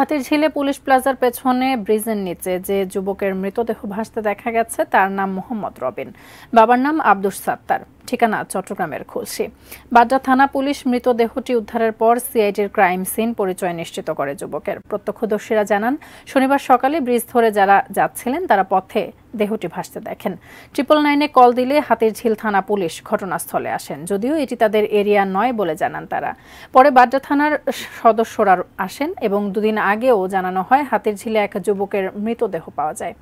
হাতিরঝিলে police প্লাজার পেছনে ব্রিজের নিচে যে যুবকের মৃতদেহ ভাসতে দেখা গেছে তার নাম মোহাম্মদ রবিন বাবার নাম আব্দুস সাত্তার ঠিকানা চট্টগ্রামের খুলশি বাড্ডা থানা পুলিশ মৃতদেহটি উদ্ধারের পর সিআইডির ক্রাইম সিন পরিচয় নিশ্চিত করে যুবকের প্রত্যক্ষদর্শীরা জানান শনিবার সকালে ব্রিজ ধরে যারা যাচ্ছিলেন তারা পথে দেহটি ভাসতে দেখেন ট্রিপল নাইনে কল দিলে হাতের ঝিল থানা পুলিশ ঘটনাস্থলে আসেন যদিও এটি তাদের এরিয়া নয় বলে জানান তারা পরে বাড্ডা থানার সদস্যরা আসেন এবং দুদিন আগেও জানানো হয় হাতের ঝিলে এক যুবকের মৃতদেহ পাওয়া যায়